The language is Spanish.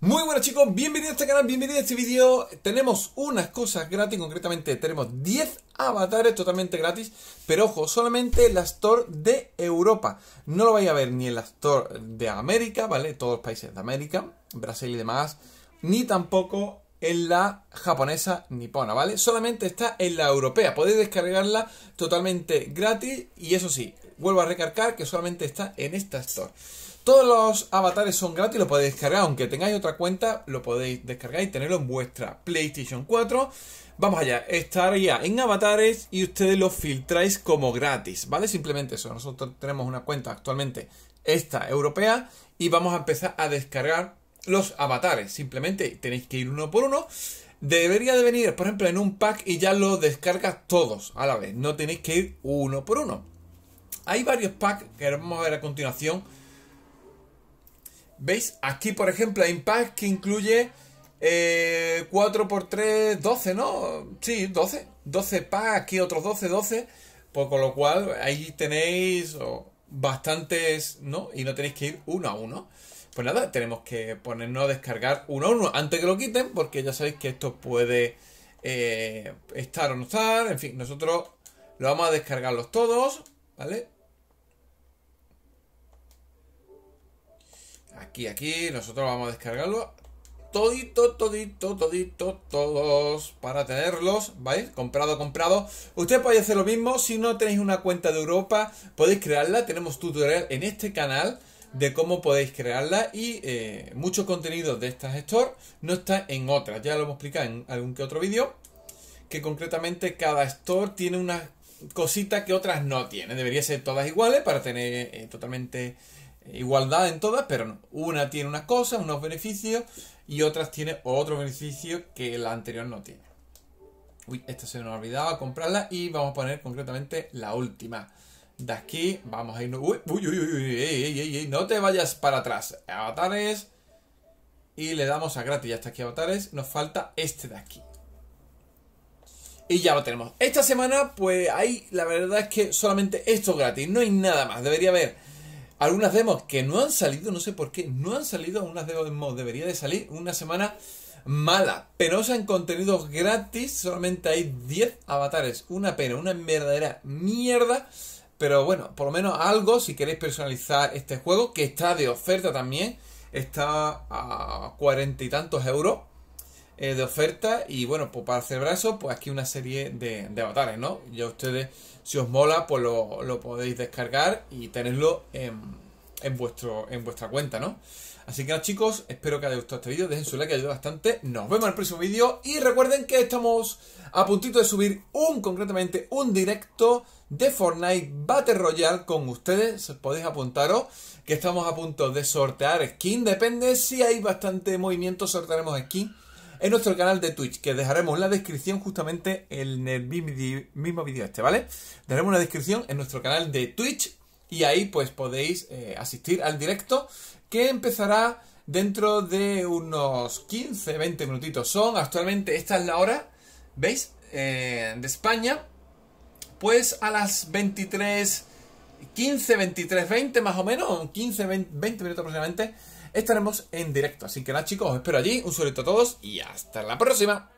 Muy buenas chicos, bienvenidos a este canal, bienvenidos a este vídeo Tenemos unas cosas gratis, concretamente tenemos 10 avatares totalmente gratis Pero ojo, solamente en la Store de Europa No lo vais a ver ni en la Store de América, ¿vale? Todos los países de América, Brasil y demás Ni tampoco en la japonesa nipona, ¿vale? Solamente está en la europea. Podéis descargarla totalmente gratis y eso sí, vuelvo a recargar que solamente está en esta store. Todos los avatares son gratis, lo podéis descargar. Aunque tengáis otra cuenta, lo podéis descargar y tenerlo en vuestra PlayStation 4. Vamos allá, estaría en avatares y ustedes lo filtráis como gratis, ¿vale? Simplemente eso. Nosotros tenemos una cuenta actualmente, esta europea, y vamos a empezar a descargar los avatares. Simplemente tenéis que ir uno por uno. Debería de venir, por ejemplo, en un pack y ya lo descargas todos a la vez. No tenéis que ir uno por uno. Hay varios packs que vamos a ver a continuación ¿Veis? Aquí, por ejemplo, hay un pack que incluye 4x3, eh, 12, ¿no? Sí, 12. 12 packs, aquí otros 12, 12. Pues con lo cual, ahí tenéis bastantes, ¿no? Y no tenéis que ir uno a uno. Pues nada, tenemos que ponernos a descargar uno a uno antes que lo quiten, porque ya sabéis que esto puede eh, estar o no estar. En fin, nosotros lo vamos a descargarlos todos, ¿vale? aquí, aquí. Nosotros vamos a descargarlo. Todito, todito, todito, todos para tenerlos, vais Comprado, comprado. usted puede hacer lo mismo. Si no tenéis una cuenta de Europa, podéis crearla. Tenemos tutorial en este canal de cómo podéis crearla y muchos eh, mucho contenido de estas store no está en otras. Ya lo hemos explicado en algún que otro vídeo. Que concretamente cada store tiene una cosita que otras no tienen. Debería ser todas iguales para tener eh, totalmente igualdad en todas, pero Una tiene unas cosas, unos beneficios, y otras tiene otro beneficio que la anterior no tiene. Uy, esta se nos olvidaba comprarla y vamos a poner concretamente la última. De aquí vamos a irnos... Uy, uy, uy, no te vayas para atrás. Avatares. Y le damos a gratis. hasta está aquí avatares. Nos falta este de aquí. Y ya lo tenemos. Esta semana, pues hay la verdad es que solamente esto gratis. No hay nada más. Debería haber algunas demos que no han salido, no sé por qué, no han salido, unas demos debería de salir una semana mala, penosa en contenidos gratis, solamente hay 10 avatares, una pena, una verdadera mierda, pero bueno, por lo menos algo si queréis personalizar este juego, que está de oferta también, está a cuarenta y tantos euros, eh, de oferta y bueno, pues para celebrar eso, pues aquí una serie de, de avatares, ¿no? Ya ustedes, si os mola, pues lo, lo podéis descargar y tenerlo en, en, vuestro, en vuestra cuenta, ¿no? Así que chicos, espero que haya gustado este vídeo, dejen su like ayuda bastante, nos vemos en el próximo vídeo y recuerden que estamos a puntito de subir un, concretamente un directo de Fortnite Battle Royale con ustedes, podéis apuntaros que estamos a punto de sortear skin, depende si hay bastante movimiento sortearemos skin en nuestro canal de Twitch, que dejaremos la descripción justamente en el mismo vídeo este, ¿vale? Dejaremos una descripción en nuestro canal de Twitch y ahí pues podéis eh, asistir al directo que empezará dentro de unos 15-20 minutitos. Son actualmente, esta es la hora, ¿veis? Eh, de España, pues a las 23... 15, 23, 20 más o menos, 15, 20, 20 minutos aproximadamente, estaremos en directo. Así que nada, chicos, os espero allí. Un saludo a todos y hasta la próxima.